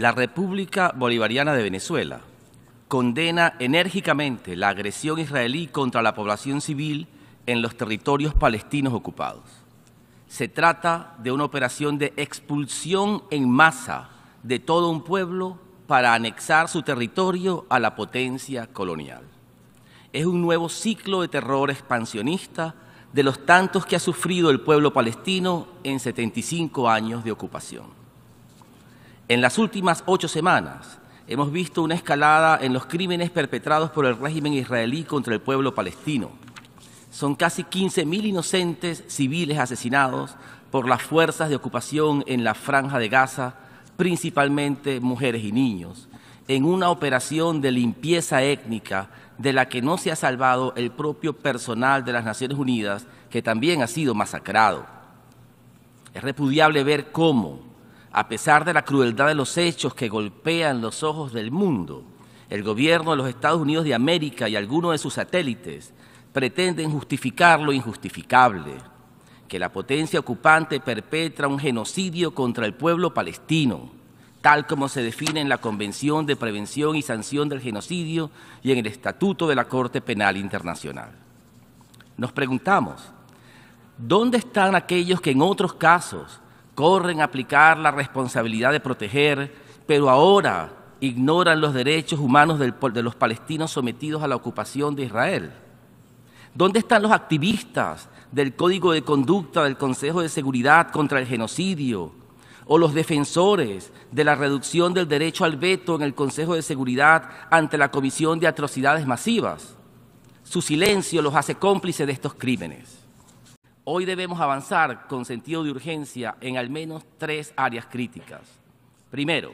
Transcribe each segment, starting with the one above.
La República Bolivariana de Venezuela condena enérgicamente la agresión israelí contra la población civil en los territorios palestinos ocupados. Se trata de una operación de expulsión en masa de todo un pueblo para anexar su territorio a la potencia colonial. Es un nuevo ciclo de terror expansionista de los tantos que ha sufrido el pueblo palestino en 75 años de ocupación. En las últimas ocho semanas hemos visto una escalada en los crímenes perpetrados por el régimen israelí contra el pueblo palestino. Son casi 15.000 inocentes civiles asesinados por las fuerzas de ocupación en la franja de Gaza, principalmente mujeres y niños, en una operación de limpieza étnica de la que no se ha salvado el propio personal de las Naciones Unidas, que también ha sido masacrado. Es repudiable ver cómo a pesar de la crueldad de los hechos que golpean los ojos del mundo, el gobierno de los Estados Unidos de América y algunos de sus satélites pretenden justificar lo injustificable, que la potencia ocupante perpetra un genocidio contra el pueblo palestino, tal como se define en la Convención de Prevención y Sanción del Genocidio y en el Estatuto de la Corte Penal Internacional. Nos preguntamos, ¿dónde están aquellos que en otros casos corren a aplicar la responsabilidad de proteger, pero ahora ignoran los derechos humanos de los palestinos sometidos a la ocupación de Israel. ¿Dónde están los activistas del Código de Conducta del Consejo de Seguridad contra el Genocidio? ¿O los defensores de la reducción del derecho al veto en el Consejo de Seguridad ante la Comisión de Atrocidades Masivas? Su silencio los hace cómplices de estos crímenes. Hoy debemos avanzar con sentido de urgencia en al menos tres áreas críticas. Primero,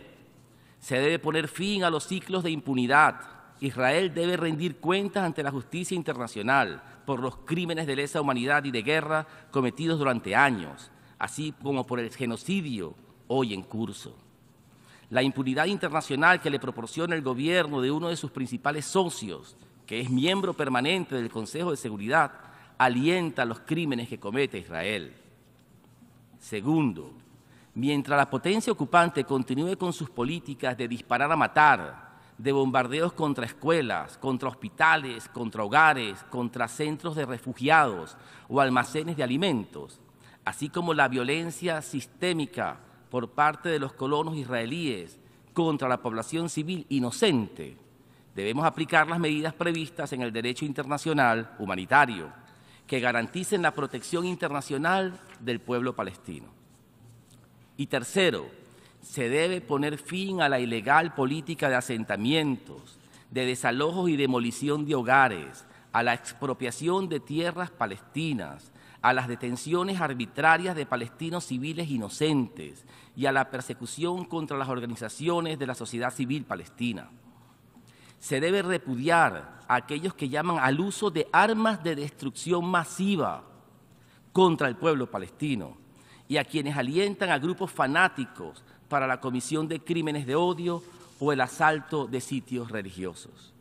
se debe poner fin a los ciclos de impunidad. Israel debe rendir cuentas ante la justicia internacional por los crímenes de lesa humanidad y de guerra cometidos durante años, así como por el genocidio hoy en curso. La impunidad internacional que le proporciona el gobierno de uno de sus principales socios, que es miembro permanente del Consejo de Seguridad, alienta los crímenes que comete Israel. Segundo, mientras la potencia ocupante continúe con sus políticas de disparar a matar, de bombardeos contra escuelas, contra hospitales, contra hogares, contra centros de refugiados o almacenes de alimentos, así como la violencia sistémica por parte de los colonos israelíes contra la población civil inocente, debemos aplicar las medidas previstas en el derecho internacional humanitario que garanticen la protección internacional del pueblo palestino. Y tercero, se debe poner fin a la ilegal política de asentamientos, de desalojos y demolición de hogares, a la expropiación de tierras palestinas, a las detenciones arbitrarias de palestinos civiles inocentes y a la persecución contra las organizaciones de la sociedad civil palestina se debe repudiar a aquellos que llaman al uso de armas de destrucción masiva contra el pueblo palestino y a quienes alientan a grupos fanáticos para la comisión de crímenes de odio o el asalto de sitios religiosos.